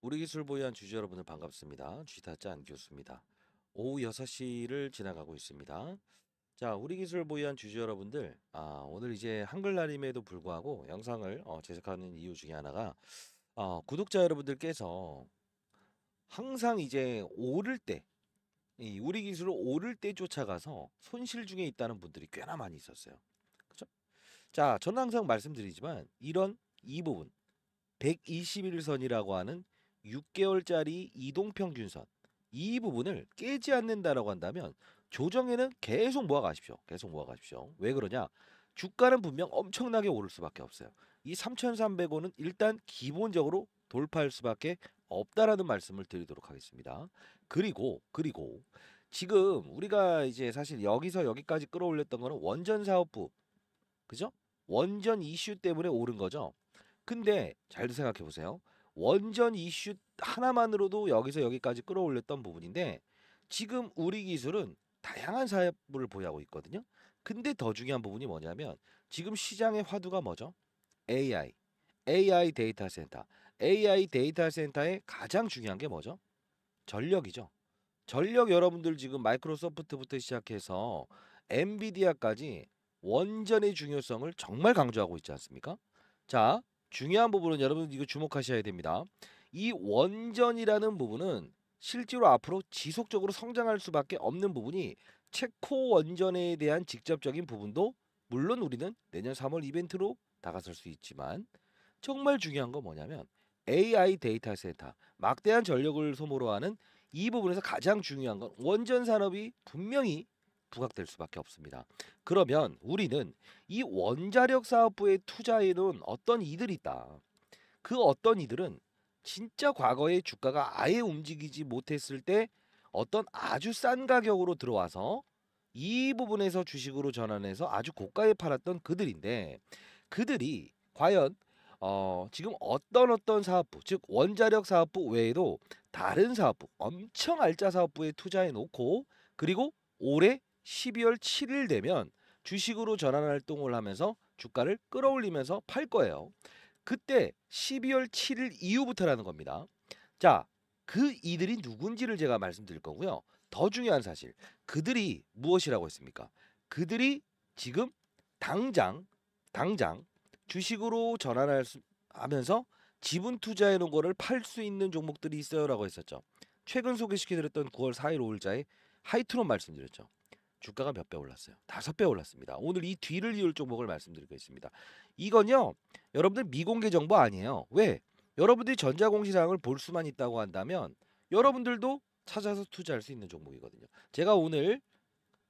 우리 기술 보유한 주주 여러분들 반갑습니다. 쥐타짜안 교수입니다. 오후 6시를 지나가고 있습니다. 자, 우리 기술 보유한 주주 여러분들, 아, 오늘 이제 한글날임에도 불구하고 영상을 어, 제작하는 이유 중에 하나가 어, 구독자 여러분들께서 항상 이제 오를 때, 이 우리 기술을 오를 때 쫓아가서 손실 중에 있다는 분들이 꽤나 많이 있었어요. 그죠? 자, 저는 항상 말씀드리지만 이런 이 부분, 121선이라고 하는 6개월짜리 이동평균선 이 부분을 깨지 않는다라고 한다면 조정에는 계속 모아가십시오. 계속 모아가십시오. 왜 그러냐? 주가는 분명 엄청나게 오를 수밖에 없어요. 이 3,300원은 일단 기본적으로 돌파할 수밖에 없다라는 말씀을 드리도록 하겠습니다. 그리고 그리고 지금 우리가 이제 사실 여기서 여기까지 끌어올렸던 거는 원전 사업부 그죠? 원전 이슈 때문에 오른 거죠. 근데 잘 생각해 보세요. 원전 이슈 하나만으로도 여기서 여기까지 끌어올렸던 부분인데 지금 우리 기술은 다양한 사업을 보유하고 있거든요. 근데 더 중요한 부분이 뭐냐면 지금 시장의 화두가 뭐죠? AI, AI 데이터 센터, AI 데이터 센터의 가장 중요한 게 뭐죠? 전력이죠. 전력 여러분들 지금 마이크로소프트부터 시작해서 엔비디아까지 원전의 중요성을 정말 강조하고 있지 않습니까? 자, 중요한 부분은 여러분 이거 주목하셔야 됩니다. 이 원전이라는 부분은 실제로 앞으로 지속적으로 성장할 수밖에 없는 부분이 체코 원전에 대한 직접적인 부분도 물론 우리는 내년 3월 이벤트로 다가설 수 있지만 정말 중요한 건 뭐냐면 AI 데이터 센터 막대한 전력을 소모로 하는 이 부분에서 가장 중요한 건 원전 산업이 분명히 부각될 수밖에 없습니다. 그러면 우리는 이 원자력 사업부에투자해놓은 어떤 이들이 있다. 그 어떤 이들은 진짜 과거에 주가가 아예 움직이지 못했을 때 어떤 아주 싼 가격으로 들어와서 이 부분에서 주식으로 전환해서 아주 고가에 팔았던 그들인데 그들이 과연 어, 지금 어떤 어떤 사업부 즉 원자력 사업부 외에도 다른 사업부 엄청 알짜 사업부에 투자해 놓고 그리고 올해 12월 7일 되면 주식으로 전환 활동을 하면서 주가를 끌어올리면서 팔 거예요. 그때 12월 7일 이후부터라는 겁니다. 자, 그 이들이 누군지를 제가 말씀드릴 거고요. 더 중요한 사실, 그들이 무엇이라고 했습니까? 그들이 지금 당장 당장 주식으로 전환할 수 하면서 지분 투자해 놓은 거를 팔 수 있는 종목들이 있어요라고 했었죠. 최근 소개시켜드렸던 9월 4일 5일자에 하이트론 말씀드렸죠. 주가가 몇 배 올랐어요? 다섯 배 올랐습니다. 오늘 이 뒤를 이을 종목을 말씀드리겠습니다. 이건요, 여러분들 미공개 정보 아니에요. 왜? 여러분들이 전자공시사항을볼 수만 있다고 한다면 여러분들도 찾아서 투자할 수 있는 종목이거든요. 제가 오늘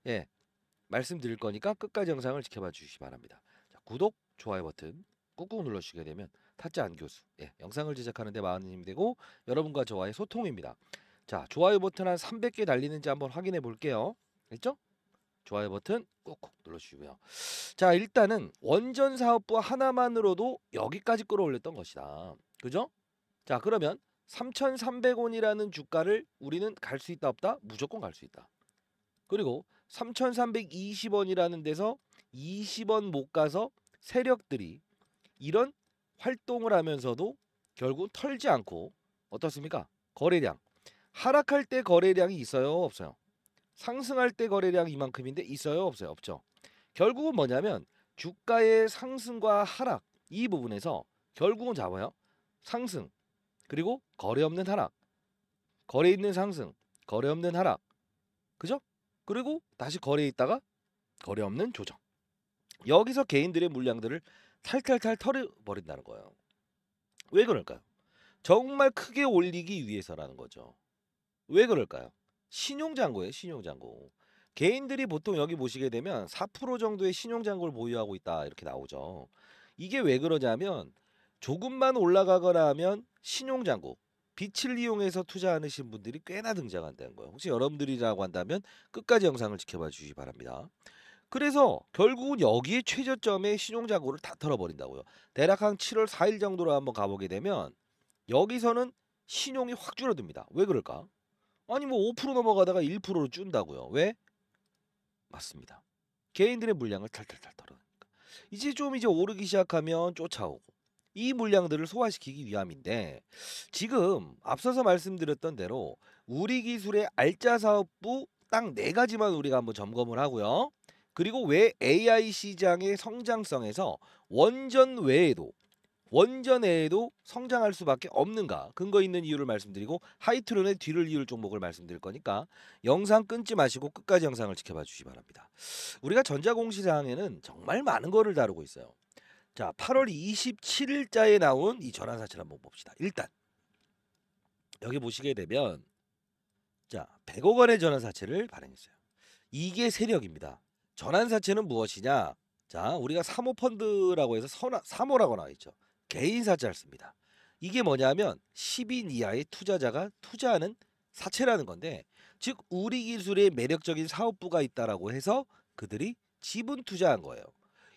예 말씀드릴 거니까 끝까지 영상을 지켜봐 주시기 바랍니다. 자, 구독, 좋아요 버튼 꾹꾹 눌러주시게 되면 타짜 안 교수 예, 영상을 제작하는 데 많은 힘이 되고 여러분과 저와의 소통입니다. 자, 좋아요 버튼 한 300개 달리는지 한번 확인해 볼게요. 됐죠? 좋아요 버튼 꾹꾹 눌러주시고요. 자 일단은 원전 사업부 하나만으로도 여기까지 끌어올렸던 것이다. 그죠? 자 그러면 3,300원이라는 주가를 우리는 갈 수 있다 없다? 무조건 갈 수 있다. 그리고 3,320원이라는 데서 20원 못 가서 세력들이 이런 활동을 하면서도 결국 털지 않고 어떻습니까? 거래량 하락할 때 거래량이 있어요 없어요? 상승할 때 거래량 이만큼인데 있어요 없어요 없죠 결국은 뭐냐면 주가의 상승과 하락 이 부분에서 결국은 잡아요 상승 그리고 거래 없는 하락 거래 있는 상승 거래 없는 하락 그죠 그리고 다시 거래 있다가 거래 없는 조정 여기서 개인들의 물량들을 탈탈탈 털어버린다는 거예요 왜 그럴까요 정말 크게 올리기 위해서라는 거죠 왜 그럴까요 신용장고예요신용장고 개인들이 보통 여기 보시게 되면 4% 정도의 신용장고를 보유하고 있다 이렇게 나오죠. 이게 왜 그러냐면 조금만 올라가거나 하면 신용장고 빛을 이용해서 투자하시는 분들이 꽤나 등장한다는 거예요. 혹시 여러분들이라고 한다면 끝까지 영상을 지켜봐 주시기 바랍니다. 그래서 결국은 여기에 최저점에 신용장고를다 털어버린다고요. 대략 한 7월 4일 정도로 한번 가보게 되면 여기서는 신용이 확 줄어듭니다. 왜 그럴까? 아니 뭐 5% 넘어가다가 1%로 준다고요. 왜? 맞습니다. 개인들의 물량을 탈탈탈 털어내니까. 이제 좀 이제 오르기 시작하면 쫓아오고 이 물량들을 소화시키기 위함인데 지금 앞서서 말씀드렸던 대로 우리 기술의 알짜 사업부 딱 네 가지만 우리가 한번 점검을 하고요. 그리고 왜 AI 시장의 성장성에서 원전 외에도 원전에도 성장할 수밖에 없는가 근거 있는 이유를 말씀드리고 하이트론의 뒤를 이을 종목을 말씀드릴 거니까 영상 끊지 마시고 끝까지 영상을 지켜봐 주시기 바랍니다. 우리가 전자공 시장에는 정말 많은 거를 다루고 있어요. 자 8월 27일자에 나온 이전환사채를 한번 봅시다. 일단 여기 보시게 되면 자 100억 원의 전환사채를 발행했어요. 이게 세력입니다. 전환사채는 무엇이냐? 자 우리가 사모펀드라고 해서 선화, 사모라고 나와 있죠. 개인 사채를 씁니다. 이게 뭐냐면 10인 이하의 투자자가 투자하는 사채라는 건데 즉 우리 기술의 매력적인 사업부가 있다라고 해서 그들이 지분 투자한 거예요.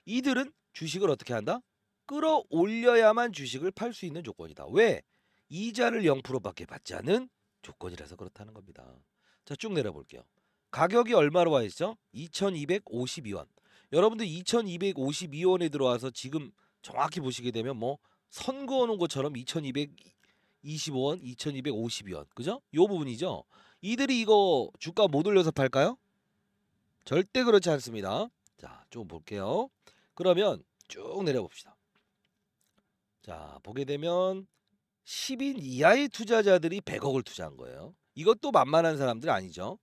이들은 주식을 어떻게 한다? 끌어올려야만 주식을 팔 수 있는 조건이다. 왜? 이자를 0%밖에 받지 않은 조건이라서 그렇다는 겁니다. 자, 쭉 내려볼게요. 가격이 얼마로 와 있죠? 2252원. 여러분들 2252원에 들어와서 지금 정확히 보시게 되면 뭐 선거 오는 것처럼 2 2 2 5원 2250원. 그죠? 요 부분이죠. 이들이 이거 주가 못 올려서 팔까요? 절대 그렇지 않습니다. 자, 좀 볼게요. 그러면 쭉 내려 봅시다. 자, 보게 되면 10인 이하의 투자자들이 100억을 투자한 거예요. 이것도 만만한 사람들 아니죠.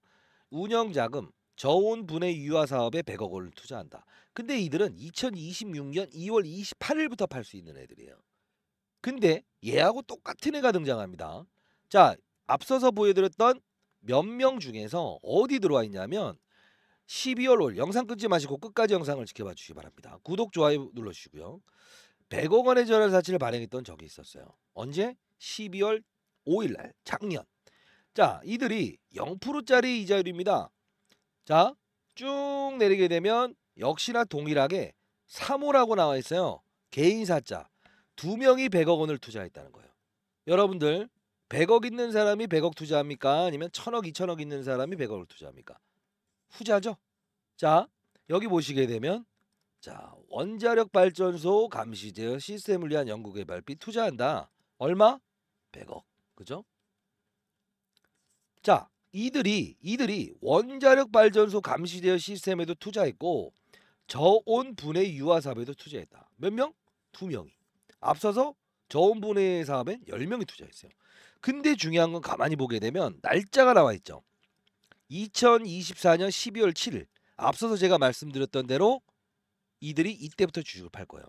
운영 자금, 저온 분해 유화 사업에 100억을 투자한다. 근데 이들은 2026년 2월 28일부터 팔 수 있는 애들이에요. 근데 얘하고 똑같은 애가 등장합니다. 자, 앞서서 보여드렸던 몇 명 중에서 어디 들어와 있냐면 12월 올 영상 끊지 마시고 끝까지 영상을 지켜봐 주시기 바랍니다. 구독, 좋아요 눌러주시고요. 100억 원의 전환 사치를 발행했던 적이 있었어요. 언제? 12월 5일 날 작년. 자, 이들이 0%짜리 이자율입니다. 자, 쭉 내리게 되면 역시나 동일하게 3호라고 나와 있어요. 개인사자. 두 명이 100억 원을 투자했다는 거예요. 여러분들 100억 있는 사람이 100억 투자합니까? 아니면 1000억, 2000억 있는 사람이 100억을 투자합니까? 후자죠. 자, 여기 보시게 되면 자, 원자력 발전소 감시제어 시스템을 위한 연구 개발비 투자한다. 얼마? 100억. 그죠? 자, 이들이 이들이 원자력 발전소 감시제어 시스템에도 투자했고 저온분해 유화 사업에도 투자했다. 몇 명? 두 명이. 앞서서 저온분해 사업엔 열명이 투자했어요. 근데 중요한 건 가만히 보게 되면 날짜가 나와 있죠. 2024년 12월 7일. 앞서서 제가 말씀드렸던 대로 이들이 이때부터 주식을 팔 거예요.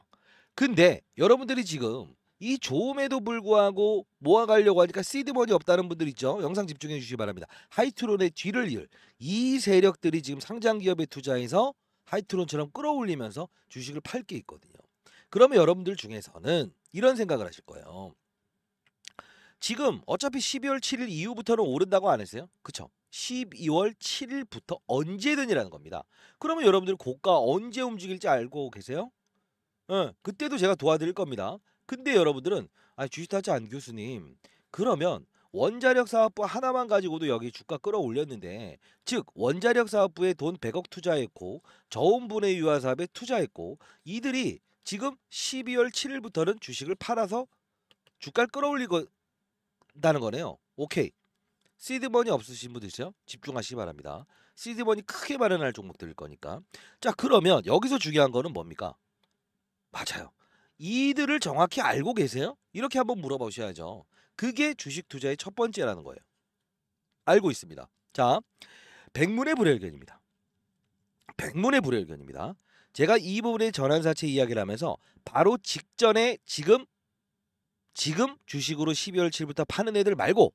근데 여러분들이 지금 이 좋음에도 불구하고 모아가려고 하니까 시드머니 없다는 분들 있죠. 영상 집중해 주시기 바랍니다. 하이트론의 뒤를 이을 이 세력들이 지금 상장 기업에 투자해서 하이트론처럼 끌어올리면서 주식을 팔게 있거든요. 그러면 여러분들 중에서는 이런 생각을 하실 거예요. 지금 어차피 12월 7일 이후부터는 오른다고 안 했어요? 그쵸? 12월 7일부터 언제든이라는 겁니다. 그러면 여러분들 고가 언제 움직일지 알고 계세요? 예, 그때도 제가 도와드릴 겁니다. 근데 여러분들은 아 주식타치 안 교수님 그러면 원자력 사업부 하나만 가지고도 여기 주가 끌어올렸는데 즉 원자력 사업부에 돈 100억 투자했고 저온분해 유화 사업에 투자했고 이들이 지금 12월 7일부터는 주식을 팔아서 주가를 끌어올리다는 고 거네요. 오케이. 시드머니 없으신 분들이죠? 집중하시기 바랍니다. 시드머니 크게 마련할 종목들일 거니까. 자 그러면 여기서 중요한 거는 뭡니까? 맞아요. 이들을 정확히 알고 계세요? 이렇게 한번 물어보셔야죠. 그게 주식 투자의 첫 번째라는 거예요. 알고 있습니다. 자, 백문의 불여일견입니다. 백문의 불여일견입니다. 제가 이 부분의 전환사채 이야기를 하면서 바로 직전에 지금 지금 주식으로 12월 7일부터 파는 애들 말고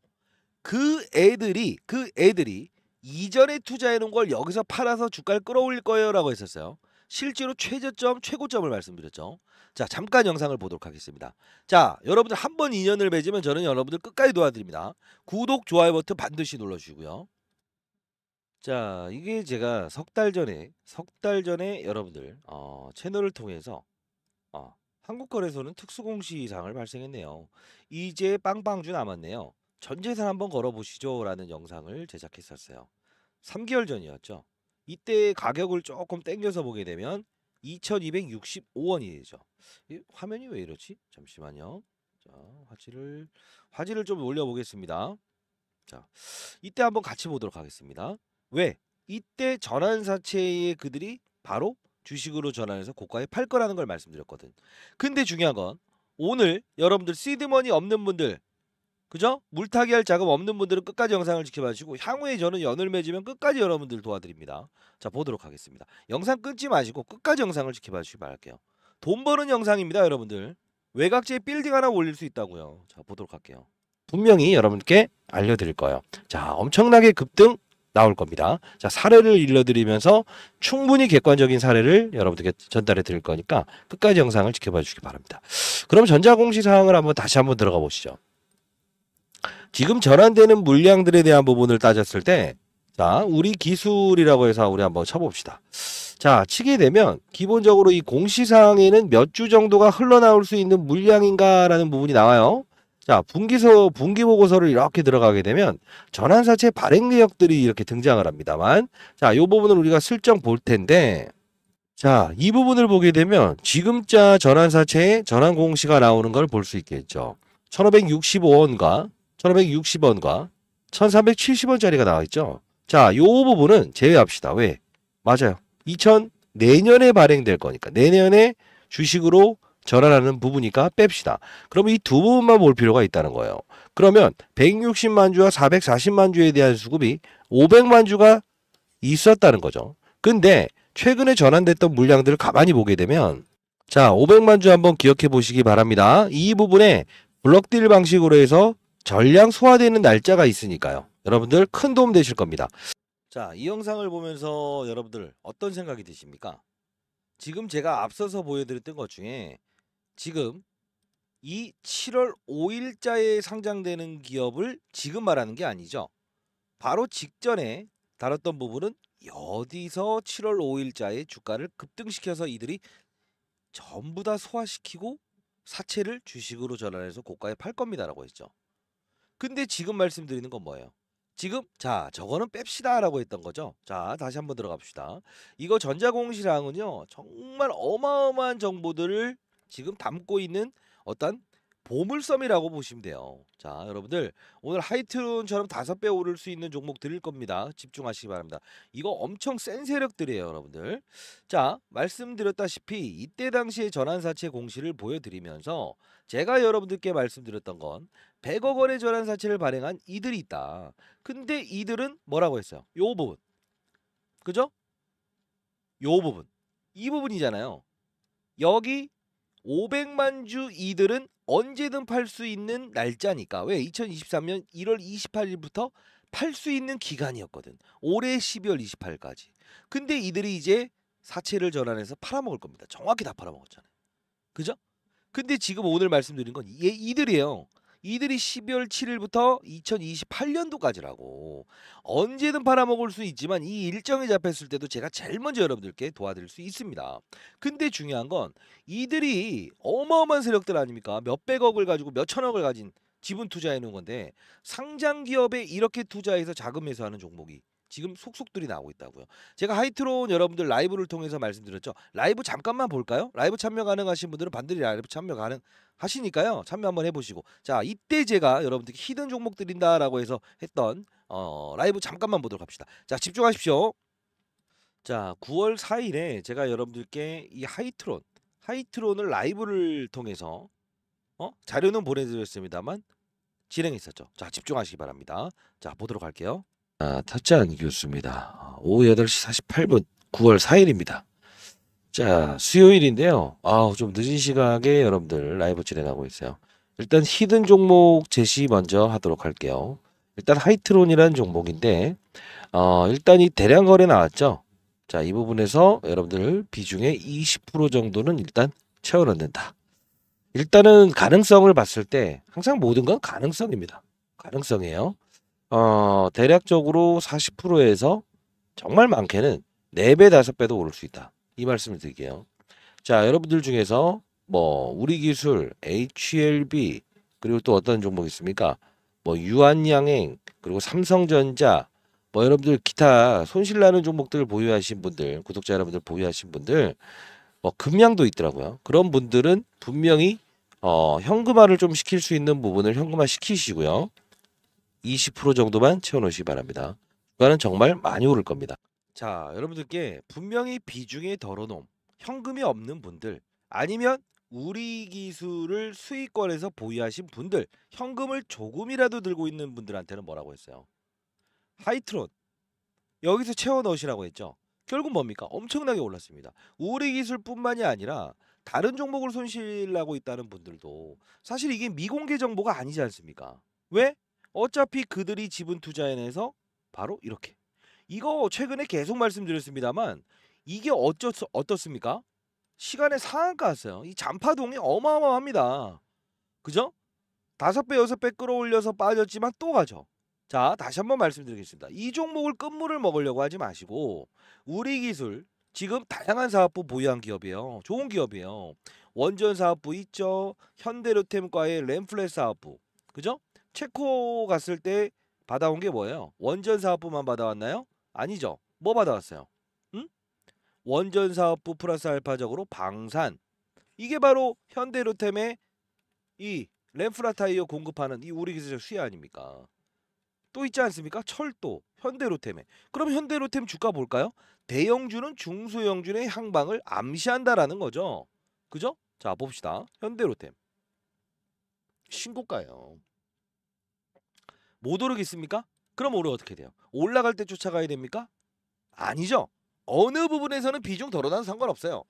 그 애들이 그 애들이 이전에 투자해 놓은 걸 여기서 팔아서 주가를 끌어올릴 거예요라고 했었어요. 실제로 최저점, 최고점을 말씀드렸죠. 자, 잠깐 영상을 보도록 하겠습니다. 자, 여러분들 한 번 인연을 맺으면 저는 여러분들 끝까지 도와드립니다. 구독, 좋아요 버튼 반드시 눌러주시고요. 자, 이게 제가 석 달 전에, 석 달 전에 여러분들 어, 채널을 통해서 어, 한국거래소는 특수공시상을 발생했네요. 이제 빵빵주 남았네요. 전재산 한번 걸어보시죠 라는 영상을 제작했었어요. 3개월 전이었죠. 이때 가격을 조금 땡겨서 보게 되면 2,265원이죠. 되 화면이 왜 이렇지? 잠시만요. 자, 화질을 화질을 좀 올려 보겠습니다. 자. 이때 한번 같이 보도록 하겠습니다. 왜? 이때 전환사채의 그들이 바로 주식으로 전환해서 고가에 팔 거라는 걸 말씀드렸거든. 근데 중요한 건 오늘 여러분들 시드머니 없는 분들 그죠? 물타기 할 작업 없는 분들은 끝까지 영상을 지켜봐 주시고 향후에 저는 연을 맺으면 끝까지 여러분들 도와드립니다. 자 보도록 하겠습니다. 영상 끊지 마시고 끝까지 영상을 지켜봐 주시기 바랄게요. 돈 버는 영상입니다 여러분들. 외곽지에 빌딩 하나 올릴 수 있다고요. 자 보도록 할게요. 분명히 여러분께 알려드릴 거예요. 자 엄청나게 급등 나올 겁니다. 자 사례를 일러드리면서 충분히 객관적인 사례를 여러분들께 전달해 드릴 거니까 끝까지 영상을 지켜봐 주시기 바랍니다. 그럼 전자공시 사항을 한번 다시 한번 들어가 보시죠. 지금 전환되는 물량들에 대한 부분을 따졌을 때, 자, 우리 기술이라고 해서 우리 한번 쳐봅시다. 자, 치게 되면 기본적으로 이 공시상에는 몇 주 정도가 흘러나올 수 있는 물량인가라는 부분이 나와요. 자, 분기서, 분기보고서를 이렇게 들어가게 되면 전환사채 발행 내역들이 이렇게 등장을 합니다만, 자, 요 부분을 우리가 슬쩍 볼 텐데, 자, 이 부분을 보게 되면 지금자 전환사채의 전환공시가 나오는 걸 볼 수 있겠죠. 1565원과 1560원과 1370원짜리가 나와있죠. 자, 요 부분은 제외합시다. 왜? 맞아요. 2000 내년에 발행될 거니까 내년에 주식으로 전환하는 부분이니까 뺍시다. 그럼 이 두 부분만 볼 필요가 있다는 거예요. 그러면 160만 주와 440만 주에 대한 수급이 500만 주가 있었다는 거죠. 근데 최근에 전환됐던 물량들을 가만히 보게 되면 자 500만 주 한번 기억해 보시기 바랍니다. 이 부분에 블럭딜 방식으로 해서 전량 소화되는 날짜가 있으니까요. 여러분들 큰 도움 되실 겁니다. 자, 이 영상을 보면서 여러분들 어떤 생각이 드십니까? 지금 제가 앞서서 보여드렸던 것 중에 지금 이 7월 5일자에 상장되는 기업을 지금 말하는 게 아니죠. 바로 직전에 다뤘던 부분은 어디서 7월 5일자에 주가를 급등시켜서 이들이 전부 다 소화시키고 사채를 주식으로 전환해서 고가에 팔 겁니다라고 했죠. 근데 지금 말씀드리는 건 뭐예요? 지금 자 저거는 뺍시다라고 했던 거죠. 자 다시 한번 들어갑시다. 이거 전자공시랑은요 정말 어마어마한 정보들을 지금 담고 있는 어떤 보물섬이라고 보시면 돼요. 자, 여러분들 오늘 하이트론처럼 다섯 배 오를 수 있는 종목 드릴 겁니다. 집중하시기 바랍니다. 이거 엄청 센 세력들이에요, 여러분들. 자, 말씀드렸다시피 이때 당시에 전환사채 공시를 보여드리면서 제가 여러분들께 말씀드렸던 건 100억 원의 전환사채를 발행한 이들이 있다. 근데 이들은 뭐라고 했어요? 요 부분. 그죠? 요 부분. 이 부분이잖아요. 여기 500만 주 이들은 언제든 팔 수 있는 날짜니까 왜 2023년 1월 28일부터 팔 수 있는 기간이었거든 올해 12월 28일까지 근데 이들이 이제 사채를 전환해서 팔아먹을 겁니다 정확히 다 팔아먹었잖아요 그죠? 근데 지금 오늘 말씀드린 건 이들이에요 이들이 12월 7일부터 2028년도까지라고 언제든 팔아먹을 수 있지만 이 일정이 잡혔을 때도 제가 제일 먼저 여러분들께 도와드릴 수 있습니다. 근데 중요한 건 이들이 어마어마한 세력들 아닙니까? 몇백억을 가지고 몇천억을 가진 지분 투자해 놓은 건데 상장 기업에 이렇게 투자해서 자금 매수하는 종목이 지금 속속들이 나오고 있다고요. 제가 하이트론 여러분들 라이브를 통해서 말씀드렸죠. 라이브 잠깐만 볼까요? 라이브 참여 가능하신 분들은 반드시 라이브 참여 가능 하시니까요. 참여 한번 해보시고 자 이때 제가 여러분들께 히든 종목 드린다라고 해서 했던 어, 라이브 잠깐만 보도록 합시다. 자 집중하십시오. 자 9월 4일에 제가 여러분들께 이 하이트론 하이트론을 라이브를 통해서 어? 자료는 보내드렸습니다만 진행했었죠. 자 집중하시기 바랍니다. 자 보도록 할게요. 아, 타짜안 교수입니다. 어, 오후 8시 48분 9월 4일입니다. 자, 수요일인데요. 아우, 좀 늦은 시각에 여러분들 라이브 진행하고 있어요. 일단 히든 종목 제시 먼저 하도록 할게요. 일단 하이트론이라는 종목인데, 어, 일단 이 대량 거래 나왔죠. 자, 이 부분에서 여러분들 비중의 20% 정도는 일단 채워넣는다. 일단은 가능성을 봤을 때 항상 모든 건 가능성입니다. 가능성이에요. 어, 대략적으로 40%에서 정말 많게는 4배, 5배도 오를 수 있다. 이 말씀을 드릴게요. 자, 여러분들 중에서 뭐 우리 기술, HLB 그리고 또 어떤 종목 있습니까? 뭐 유한양행 그리고 삼성전자 뭐 여러분들 기타 손실 나는 종목들을 보유하신 분들 구독자 여러분들 보유하신 분들 뭐금량도 있더라고요. 그런 분들은 분명히 어, 현금화를 좀 시킬 수 있는 부분을 현금화 시키시고요. 20% 정도만 채워놓으시기 바랍니다. 그거는 정말 많이 오를 겁니다. 자, 여러분들께 분명히 비중의 덜어놓음, 현금이 없는 분들, 아니면 우리 기술을 수익권에서 보유하신 분들, 현금을 조금이라도 들고 있는 분들한테는 뭐라고 했어요? 하이트론. 여기서 채워 넣으시라고 했죠. 결국 뭡니까? 엄청나게 올랐습니다. 우리 기술뿐만이 아니라 다른 종목을 손실하고 있다는 분들도 사실 이게 미공개 정보가 아니지 않습니까? 왜? 어차피 그들이 지분 투자해내서 바로 이렇게 이거 최근에 계속 말씀드렸습니다만 이게 어쩌 어떻습니까? 시간의 상한가였어요. 이 잔파동이 어마어마합니다. 그죠? 다섯 배 여섯 배 끌어올려서 빠졌지만 또 가죠. 자 다시 한번 말씀드리겠습니다. 이 종목을 끝물을 먹으려고 하지 마시고 우리 기술 지금 다양한 사업부 보유한 기업이에요. 좋은 기업이에요. 원전 사업부 있죠. 현대로템과의 램플렛 사업부 그죠? 체코 갔을 때 받아온 게 뭐예요? 원전 사업부만 받아왔나요? 아니죠. 뭐 받아왔어요? 응? 원전사업부 플러스 알파적으로 방산. 이게 바로 현대로템의 이 램프라타이어 공급하는 이 우리 기술적 수혜 아닙니까? 또 있지 않습니까? 철도, 현대로템에. 그럼 현대로템 주가 볼까요? 대형주는 중소형주의 향방을 암시한다라는 거죠. 그죠? 자 봅시다. 현대로템. 신고가예요. 못 오르겠습니까? 그럼 올해 어떻게 돼요? 올라갈 때 쫓아가야 됩니까? 아니죠. 어느 부분에서는 비중 덜어놔도 상관없어요.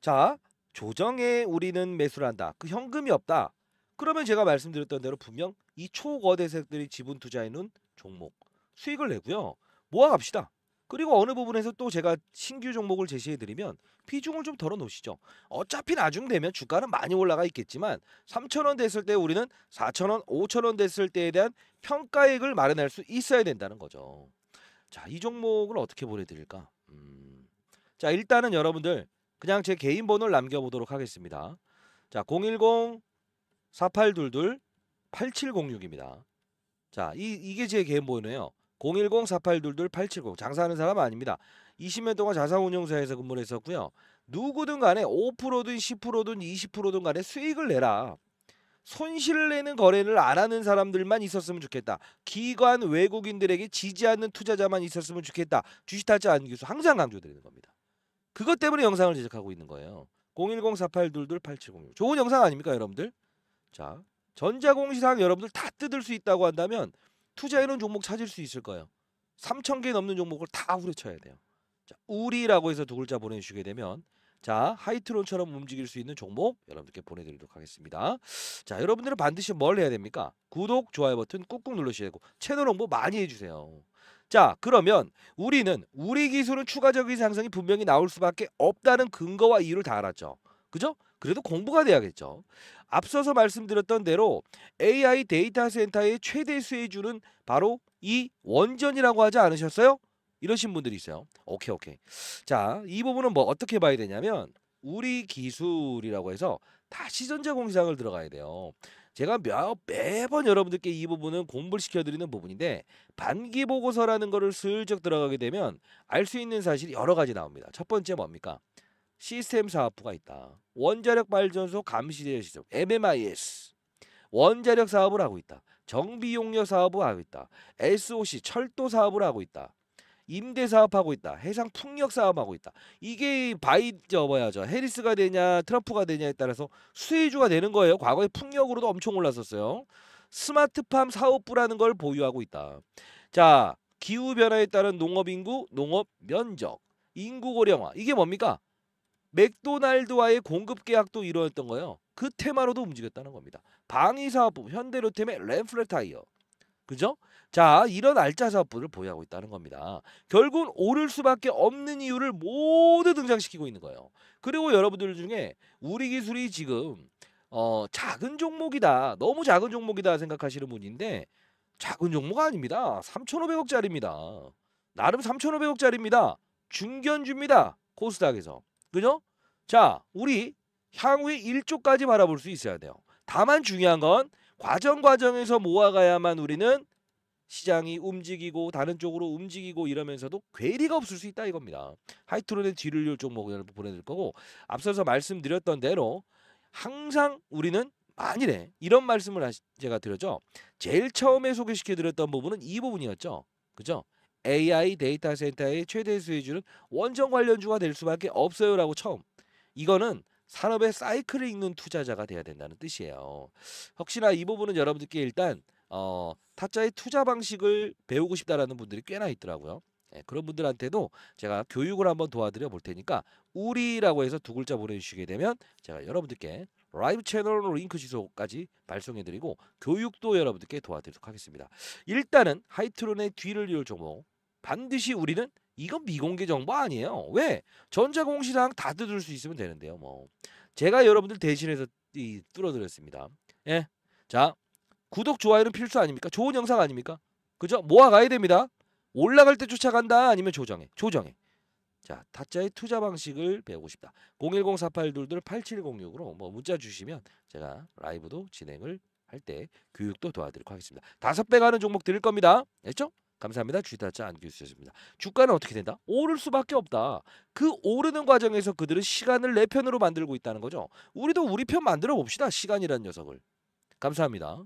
자, 조정에 우리는 매수를 한다. 그 현금이 없다. 그러면 제가 말씀드렸던 대로 분명 이 초거대색들이 지분 투자해놓은 종목 수익을 내고요. 모아갑시다. 그리고 어느 부분에서 또 제가 신규 종목을 제시해드리면 비중을 좀 덜어놓으시죠. 어차피 나중 되면 주가는 많이 올라가 있겠지만 3천원 됐을 때 우리는 4천원5천원 됐을 때에 대한 평가액을 마련할 수 있어야 된다는 거죠. 자, 이 종목을 어떻게 보내드릴까? 음... 자, 일단은 여러분들 그냥 제 개인 번호를 남겨보도록 하겠습니다. 자, 010-4822-8706입니다. 자, 이, 이게 제 개인 번호예요. 010-4822-870 장사하는 사람 아닙니다. 20년 동안 자사운용사에서 근무를 했었고요. 누구든 간에 5%든 10%든 20%든 간에 수익을 내라. 손실 내는 거래를 안 하는 사람들만 있었으면 좋겠다. 기관 외국인들에게 지지 않는 투자자만 있었으면 좋겠다. 주식타자 안규수 항상 강조드리는 겁니다. 그것 때문에 영상을 제작하고 있는 거예요. 010-4822-870 좋은 영상 아닙니까 여러분들? 자 전자공시상 여러분들 다 뜯을 수 있다고 한다면 투자 이런 종목 찾을 수 있을 거예요. 3천 개 넘는 종목을 다 후려쳐야 돼요. 자, 우리라고 해서 두 글자 보내주시게 되면 자 하이트론처럼 움직일 수 있는 종목 여러분들께 보내드리도록 하겠습니다. 자 여러분들은 반드시 뭘 해야 됩니까? 구독, 좋아요 버튼 꾹꾹 눌러주셔야 되고 채널 홍보 많이 해주세요. 자 그러면 우리는 우리 기술은 추가적인 상승이 분명히 나올 수밖에 없다는 근거와 이유를 다 알았죠. 그죠? 그래도 공부가 돼야겠죠. 앞서서 말씀드렸던 대로 AI 데이터 센터의 최대 수혜주는 바로 이 원전이라고 하지 않으셨어요? 이러신 분들이 있어요. 오케이 오케이. 자, 이 부분은 뭐 어떻게 봐야 되냐면 우리 기술이라고 해서 다시 전자공시장을 들어가야 돼요. 제가 몇, 매번 여러분들께 이 부분은 공부를 시켜드리는 부분인데 반기 보고서라는 거를 슬쩍 들어가게 되면 알 수 있는 사실이 여러 가지 나옵니다. 첫 번째 뭡니까? 시스템 사업부가 있다. 원자력 발전소 감시대여 시설 MMIS 원자력 사업을 하고 있다. 정비용료 사업을 하고 있다. SOC 철도 사업을 하고 있다. 임대 사업하고 있다. 해상 풍력 사업하고 있다. 이게 바이 저 뭐야 저 해리스가 되냐 트럼프가 되냐에 따라서 수혜주가 되는 거예요. 과거에 풍력으로도 엄청 올랐었어요. 스마트팜 사업부라는 걸 보유하고 있다. 자 기후 변화에 따른 농업 인구, 농업 면적, 인구 고령화 이게 뭡니까? 맥도날드와의 공급 계약도 이루어졌던 거예요. 그 테마로도 움직였다는 겁니다. 방위사업부, 현대로템의 램프레타이어. 그죠? 자, 이런 알짜 사업부를 보유하고 있다는 겁니다. 결국은 오를 수밖에 없는 이유를 모두 등장시키고 있는 거예요. 그리고 여러분들 중에 우리 기술이 지금 어, 작은 종목이다. 너무 작은 종목이다 생각하시는 분인데 작은 종목 아닙니다. 3,500억짜리입니다. 나름 3,500억짜리입니다. 중견주입니다. 코스닥에서. 그죠? 자, 우리 향후의 일조까지 바라볼 수 있어야 돼요. 다만 중요한 건 과정 과정에서 모아가야만 우리는 시장이 움직이고 다른 쪽으로 움직이고 이러면서도 괴리가 없을 수 있다 이겁니다. 하이트론의 뒤를 열쪽목을 보내드릴 거고 앞서서 말씀드렸던 대로 항상 우리는 아니래 이런 말씀을 제가 드렸죠. 제일 처음에 소개시켜드렸던 부분은 이 부분이었죠. 그죠? AI 데이터 센터의 최대 수혜주는 원정 관련주가 될 수밖에 없어요라고 처음. 이거는 산업의 사이클을 읽는 투자자가 돼야 된다는 뜻이에요. 혹시나 이 부분은 여러분들께 일단 어, 타짜의 투자 방식을 배우고 싶다라는 분들이 꽤나 있더라고요. 예, 그런 분들한테도 제가 교육을 한번 도와드려 볼 테니까 우리라고 해서 두 글자 보내주시게 되면 제가 여러분들께 라이브 채널 링크 주소까지 발송해드리고 교육도 여러분들께 도와드리도록 하겠습니다. 일단은 하이트론의 뒤를 이을 종목 반드시 우리는 이건 미공개 정보 아니에요. 왜? 전자공시랑 다 뜯을 수 있으면 되는데요. 뭐 제가 여러분들 대신해서 이 뚫어드렸습니다. 예, 자 구독 좋아요는 필수 아닙니까? 좋은 영상 아닙니까? 그죠? 모아가야 됩니다. 올라갈 때 쫓아간다 아니면 조정해, 조정해. 자 타짜의 투자 방식을 배우고 싶다. 010-4822-8706으로 뭐 문자 주시면 제가 라이브도 진행을 할 때 교육도 도와드리도록 하겠습니다. 다섯 배 가는 종목 드릴 겁니다. 알죠? 감사합니다. 주다자 의 안규수였습니다. 주가는 어떻게 된다? 오를 수밖에 없다. 그 오르는 과정에서 그들은 시간을 내 편으로 만들고 있다는 거죠. 우리도 우리 편 만들어 봅시다. 시간이란 녀석을. 감사합니다.